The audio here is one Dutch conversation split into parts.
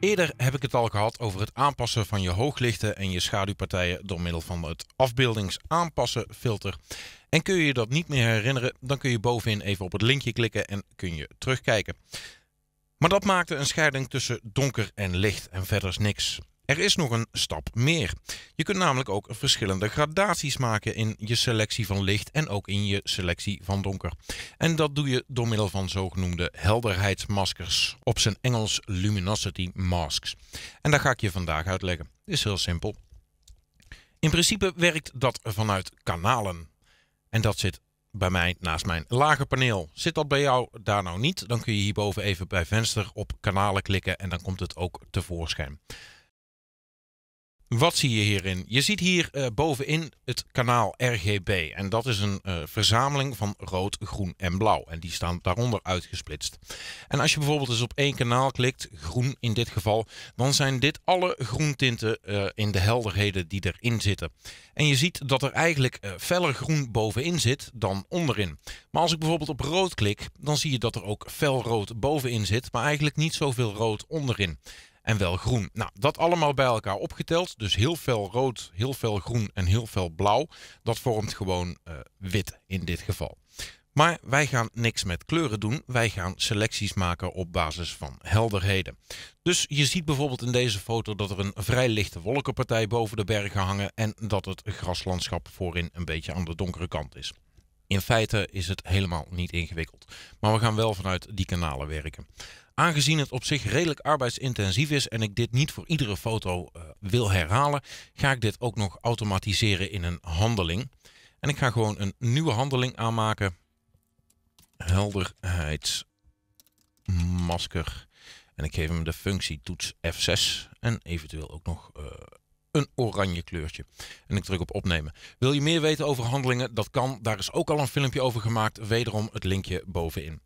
Eerder heb ik het al gehad over het aanpassen van je hooglichten en je schaduwpartijen door middel van het afbeeldingsaanpassen filter. En kun je je dat niet meer herinneren, dan kun je bovenin even op het linkje klikken en kun je terugkijken. Maar dat maakte een scheiding tussen donker en licht en verder is niks. Er is nog een stap meer. Je kunt namelijk ook verschillende gradaties maken in je selectie van licht en ook in je selectie van donker. En dat doe je door middel van zogenoemde helderheidsmaskers, op zijn Engels luminosity masks. En dat ga ik je vandaag uitleggen. is heel simpel. In principe werkt dat vanuit kanalen. En dat zit bij mij naast mijn lage paneel. Zit dat bij jou daar nou niet, dan kun je hierboven even bij venster op kanalen klikken en dan komt het ook tevoorschijn. Wat zie je hierin? Je ziet hier eh, bovenin het kanaal RGB. En dat is een eh, verzameling van rood, groen en blauw. En die staan daaronder uitgesplitst. En als je bijvoorbeeld eens op één kanaal klikt, groen in dit geval, dan zijn dit alle groentinten eh, in de helderheden die erin zitten. En je ziet dat er eigenlijk feller groen bovenin zit dan onderin. Maar als ik bijvoorbeeld op rood klik, dan zie je dat er ook fel rood bovenin zit, maar eigenlijk niet zoveel rood onderin en wel groen. Nou, dat allemaal bij elkaar opgeteld. Dus heel veel rood, heel veel groen en heel veel blauw. Dat vormt gewoon eh, wit in dit geval. Maar wij gaan niks met kleuren doen. Wij gaan selecties maken op basis van helderheden. Dus je ziet bijvoorbeeld in deze foto dat er een vrij lichte wolkenpartij boven de bergen hangen en dat het graslandschap voorin een beetje aan de donkere kant is. In feite is het helemaal niet ingewikkeld. Maar we gaan wel vanuit die kanalen werken. Aangezien het op zich redelijk arbeidsintensief is en ik dit niet voor iedere foto eh, wil herhalen, ga ik dit ook nog automatiseren in een handeling. En ik ga gewoon een nieuwe handeling aanmaken. Helderheidsmasker. En ik geef hem de functie toets F6 en eventueel ook nog eh, een oranje kleurtje. En ik druk op opnemen. Wil je meer weten over handelingen? Dat kan. Daar is ook al een filmpje over gemaakt. Wederom het linkje bovenin.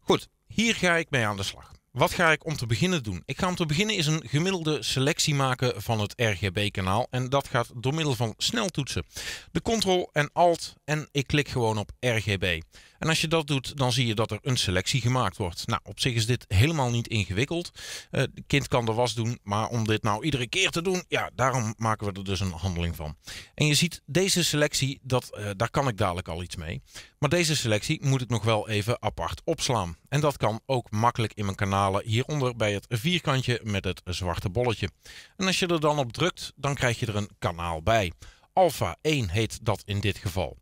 Goed, hier ga ik mee aan de slag. Wat ga ik om te beginnen doen? Ik ga om te beginnen is een gemiddelde selectie maken van het RGB-kanaal. En dat gaat door middel van sneltoetsen. De Ctrl en Alt en ik klik gewoon op RGB. En als je dat doet, dan zie je dat er een selectie gemaakt wordt. Nou, op zich is dit helemaal niet ingewikkeld. Het eh, kind kan de was doen, maar om dit nou iedere keer te doen, ja, daarom maken we er dus een handeling van. En je ziet deze selectie, dat, eh, daar kan ik dadelijk al iets mee. Maar deze selectie moet ik nog wel even apart opslaan. En dat kan ook makkelijk in mijn kanaal hieronder bij het vierkantje met het zwarte bolletje. En als je er dan op drukt, dan krijg je er een kanaal bij. Alpha 1 heet dat in dit geval.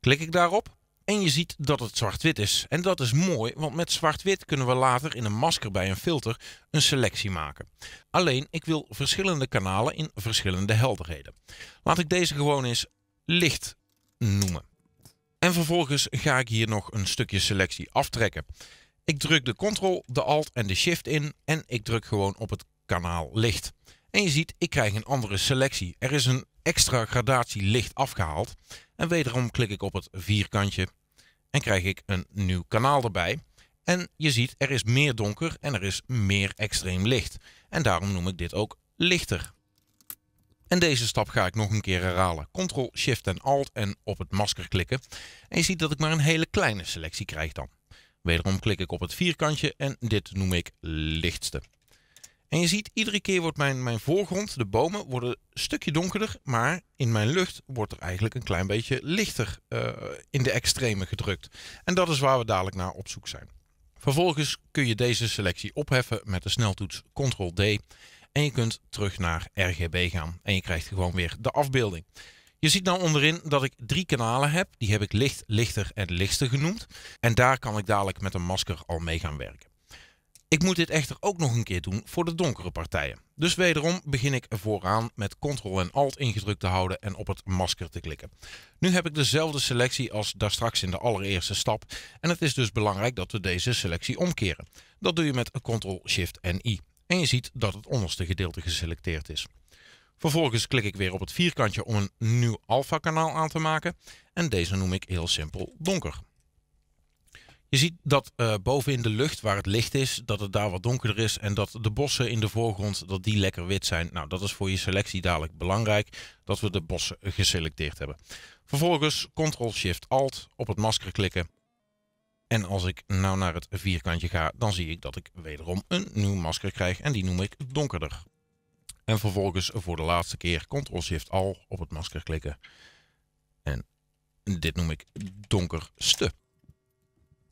Klik ik daarop en je ziet dat het zwart-wit is. En dat is mooi, want met zwart-wit kunnen we later in een masker bij een filter een selectie maken. Alleen, ik wil verschillende kanalen in verschillende helderheden. Laat ik deze gewoon eens licht noemen. En vervolgens ga ik hier nog een stukje selectie aftrekken. Ik druk de Ctrl, de Alt en de Shift in en ik druk gewoon op het kanaal licht. En je ziet, ik krijg een andere selectie. Er is een extra gradatie licht afgehaald. En wederom klik ik op het vierkantje en krijg ik een nieuw kanaal erbij. En je ziet, er is meer donker en er is meer extreem licht. En daarom noem ik dit ook lichter. En deze stap ga ik nog een keer herhalen. Ctrl, Shift en Alt en op het masker klikken. En je ziet dat ik maar een hele kleine selectie krijg dan. Wederom klik ik op het vierkantje en dit noem ik lichtste. En je ziet, iedere keer wordt mijn, mijn voorgrond, de bomen, worden een stukje donkerder. Maar in mijn lucht wordt er eigenlijk een klein beetje lichter eh, in de extreme gedrukt. En dat is waar we dadelijk naar op zoek zijn. Vervolgens kun je deze selectie opheffen met de sneltoets Ctrl-D. En je kunt terug naar RGB gaan. En je krijgt gewoon weer de afbeelding. Je ziet nou onderin dat ik drie kanalen heb. Die heb ik licht, lichter en lichtste genoemd. En daar kan ik dadelijk met een masker al mee gaan werken. Ik moet dit echter ook nog een keer doen voor de donkere partijen. Dus wederom begin ik vooraan met Ctrl en Alt ingedrukt te houden en op het masker te klikken. Nu heb ik dezelfde selectie als daar straks in de allereerste stap en het is dus belangrijk dat we deze selectie omkeren. Dat doe je met Ctrl, Shift en I. En je ziet dat het onderste gedeelte geselecteerd is. Vervolgens klik ik weer op het vierkantje om een nieuw alfa kanaal aan te maken. En deze noem ik heel simpel donker. Je ziet dat eh, bovenin de lucht waar het licht is, dat het daar wat donkerder is. En dat de bossen in de voorgrond, dat die lekker wit zijn. Nou, dat is voor je selectie dadelijk belangrijk, dat we de bossen geselecteerd hebben. Vervolgens Ctrl-Shift-Alt op het masker klikken. En als ik nou naar het vierkantje ga, dan zie ik dat ik wederom een nieuw masker krijg. En die noem ik donkerder. En vervolgens voor de laatste keer Ctrl-Shift-Al op het masker klikken. En dit noem ik donkerste.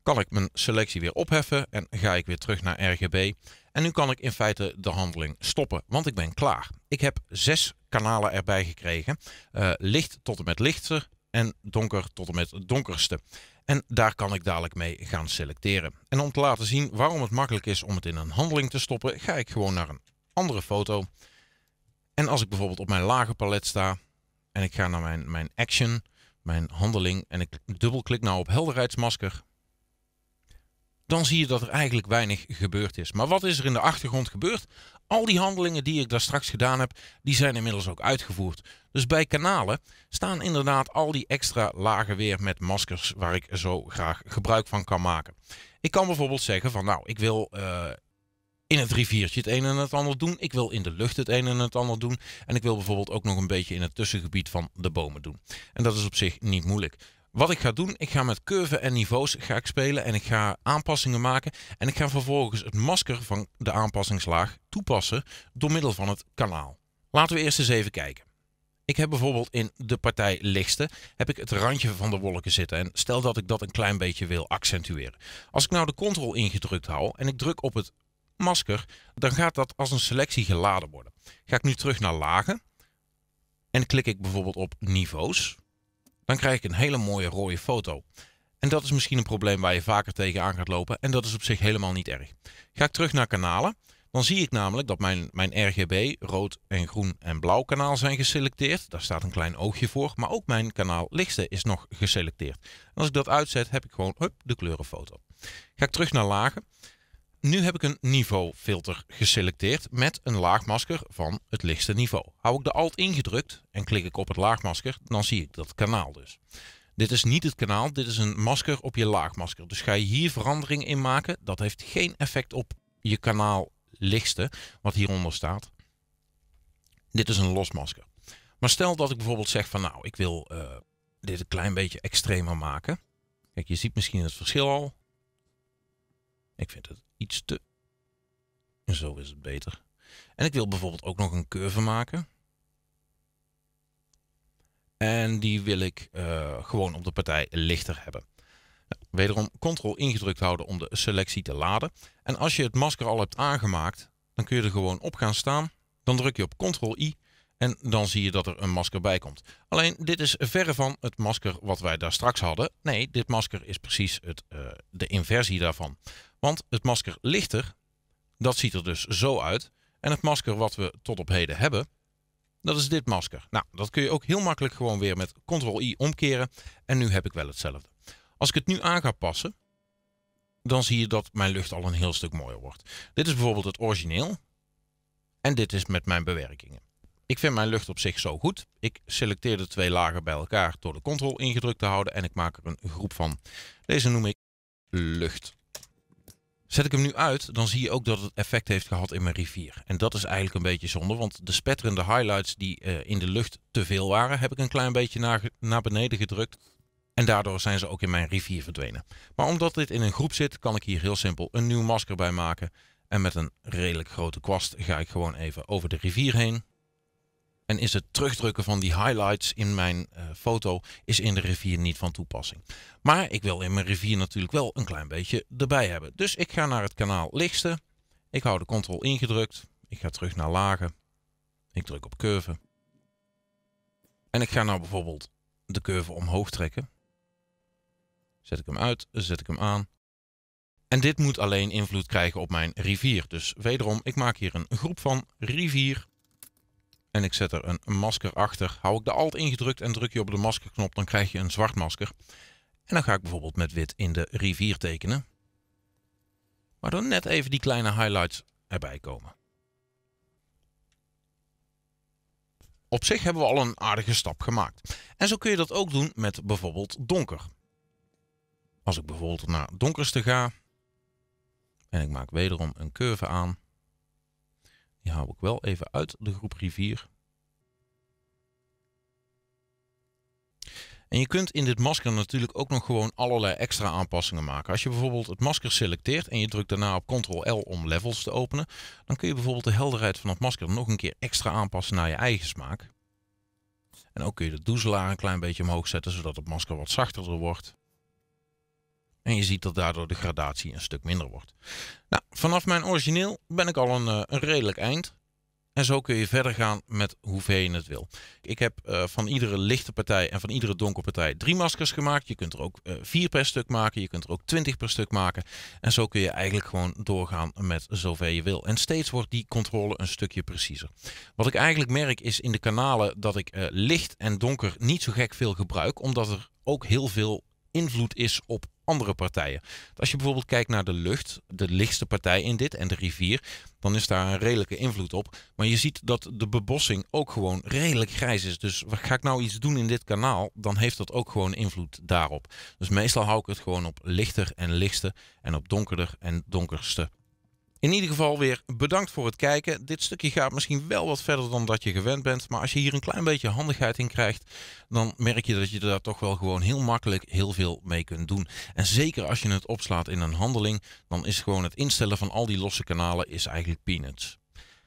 Kan ik mijn selectie weer opheffen en ga ik weer terug naar RGB. En nu kan ik in feite de handeling stoppen, want ik ben klaar. Ik heb zes kanalen erbij gekregen. Eh, licht tot en met lichter en donker tot en met donkerste. En daar kan ik dadelijk mee gaan selecteren. En om te laten zien waarom het makkelijk is om het in een handeling te stoppen, ga ik gewoon naar een andere foto. En als ik bijvoorbeeld op mijn lage palet sta en ik ga naar mijn, mijn action, mijn handeling en ik dubbelklik nou op helderheidsmasker, dan zie je dat er eigenlijk weinig gebeurd is. Maar wat is er in de achtergrond gebeurd? Al die handelingen die ik daar straks gedaan heb, die zijn inmiddels ook uitgevoerd. Dus bij kanalen staan inderdaad al die extra lagen weer met maskers waar ik zo graag gebruik van kan maken. Ik kan bijvoorbeeld zeggen van nou, ik wil eh, in het riviertje het een en het ander doen. Ik wil in de lucht het een en het ander doen. En ik wil bijvoorbeeld ook nog een beetje in het tussengebied van de bomen doen. En dat is op zich niet moeilijk. Wat ik ga doen, ik ga met curve en niveaus ga ik spelen en ik ga aanpassingen maken. En ik ga vervolgens het masker van de aanpassingslaag toepassen door middel van het kanaal. Laten we eerst eens even kijken. Ik heb bijvoorbeeld in de partij lichtste heb ik het randje van de wolken zitten. En stel dat ik dat een klein beetje wil accentueren. Als ik nou de control ingedrukt hou en ik druk op het masker, dan gaat dat als een selectie geladen worden. Ga ik nu terug naar lagen en klik ik bijvoorbeeld op niveaus, dan krijg ik een hele mooie rode foto. En dat is misschien een probleem waar je vaker tegenaan gaat lopen en dat is op zich helemaal niet erg. Ga ik terug naar kanalen, dan zie ik namelijk dat mijn, mijn RGB, rood en groen en blauw kanaal zijn geselecteerd. Daar staat een klein oogje voor, maar ook mijn kanaal lichtste is nog geselecteerd. als ik dat uitzet heb ik gewoon hup, de kleurenfoto. Ga ik terug naar lagen, nu heb ik een niveaufilter geselecteerd met een laagmasker van het lichtste niveau. Hou ik de Alt ingedrukt en klik ik op het laagmasker, dan zie ik dat kanaal dus. Dit is niet het kanaal, dit is een masker op je laagmasker. Dus ga je hier verandering in maken, dat heeft geen effect op je kanaal lichtste, wat hieronder staat. Dit is een los masker. Maar stel dat ik bijvoorbeeld zeg van nou, ik wil eh, dit een klein beetje extremer maken. Kijk, je ziet misschien het verschil al. Ik vind het iets te... Zo is het beter. En ik wil bijvoorbeeld ook nog een curve maken. En die wil ik eh, gewoon op de partij lichter hebben. Nou, wederom ctrl ingedrukt houden om de selectie te laden. En als je het masker al hebt aangemaakt, dan kun je er gewoon op gaan staan. Dan druk je op ctrl-i en dan zie je dat er een masker bij komt. Alleen dit is verre van het masker wat wij daar straks hadden. Nee, dit masker is precies het, eh, de inversie daarvan. Want het masker lichter, dat ziet er dus zo uit. En het masker wat we tot op heden hebben, dat is dit masker. Nou, dat kun je ook heel makkelijk gewoon weer met Ctrl-I omkeren. En nu heb ik wel hetzelfde. Als ik het nu aan ga passen, dan zie je dat mijn lucht al een heel stuk mooier wordt. Dit is bijvoorbeeld het origineel. En dit is met mijn bewerkingen. Ik vind mijn lucht op zich zo goed. Ik selecteer de twee lagen bij elkaar door de Ctrl ingedrukt te houden. En ik maak er een groep van. Deze noem ik lucht. Zet ik hem nu uit, dan zie je ook dat het effect heeft gehad in mijn rivier. En dat is eigenlijk een beetje zonde, want de spetterende highlights die eh, in de lucht te veel waren, heb ik een klein beetje naar, naar beneden gedrukt. En daardoor zijn ze ook in mijn rivier verdwenen. Maar omdat dit in een groep zit, kan ik hier heel simpel een nieuw masker bij maken. En met een redelijk grote kwast ga ik gewoon even over de rivier heen en is het terugdrukken van die highlights in mijn eh, foto is in de rivier niet van toepassing. Maar ik wil in mijn rivier natuurlijk wel een klein beetje erbij hebben. Dus ik ga naar het kanaal lichtste. Ik hou de ctrl ingedrukt. Ik ga terug naar lagen. Ik druk op curve. En ik ga nou bijvoorbeeld de curve omhoog trekken. Zet ik hem uit, zet ik hem aan. En dit moet alleen invloed krijgen op mijn rivier. Dus wederom, ik maak hier een groep van rivier en ik zet er een masker achter. Hou ik de alt ingedrukt en druk je op de maskerknop, dan krijg je een zwart masker. En dan ga ik bijvoorbeeld met wit in de rivier tekenen. Maar dan net even die kleine highlights erbij komen. Op zich hebben we al een aardige stap gemaakt. En zo kun je dat ook doen met bijvoorbeeld donker. Als ik bijvoorbeeld naar donkerste ga en ik maak wederom een curve aan. Die hou ik wel even uit de groep rivier. En je kunt in dit masker natuurlijk ook nog gewoon allerlei extra aanpassingen maken. Als je bijvoorbeeld het masker selecteert en je drukt daarna op Ctrl-L om levels te openen, dan kun je bijvoorbeeld de helderheid van het masker nog een keer extra aanpassen naar je eigen smaak. En ook kun je de doezelaar een klein beetje omhoog zetten, zodat het masker wat zachter wordt. En je ziet dat daardoor de gradatie een stuk minder wordt. Nou, vanaf mijn origineel ben ik al een, eh, een redelijk eind. En zo kun je verder gaan met hoeveel je het wil. Ik heb eh, van iedere lichte partij en van iedere donkere partij drie maskers gemaakt. Je kunt er ook eh, vier per stuk maken. Je kunt er ook twintig per stuk maken. En zo kun je eigenlijk gewoon doorgaan met zoveel je wil. En steeds wordt die controle een stukje preciezer. Wat ik eigenlijk merk is in de kanalen dat ik licht en donker niet zo gek veel gebruik. Omdat er ook heel veel invloed is op andere partijen. Als je bijvoorbeeld kijkt naar de lucht, de lichtste partij in dit en de rivier, dan is daar een redelijke invloed op. Maar je ziet dat de bebossing ook gewoon redelijk grijs is. Dus ga ik nou iets doen in dit kanaal, dan heeft dat ook gewoon invloed daarop. Dus meestal hou ik het gewoon op lichter en lichtste en op donkerder en donkerste. In ieder geval weer bedankt voor het kijken. Dit stukje gaat misschien wel wat verder dan dat je gewend bent. Maar als je hier een klein beetje handigheid in krijgt, dan merk je dat je daar toch wel gewoon heel makkelijk heel veel mee kunt doen. En zeker als je het opslaat in een handeling, dan is gewoon het instellen van al die losse kanalen is eigenlijk peanuts.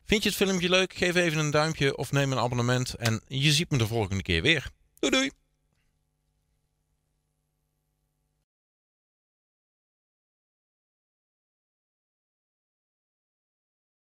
Vind je het filmpje leuk? Geef even een duimpje of neem een abonnement. En je ziet me de volgende keer weer. Doei doei!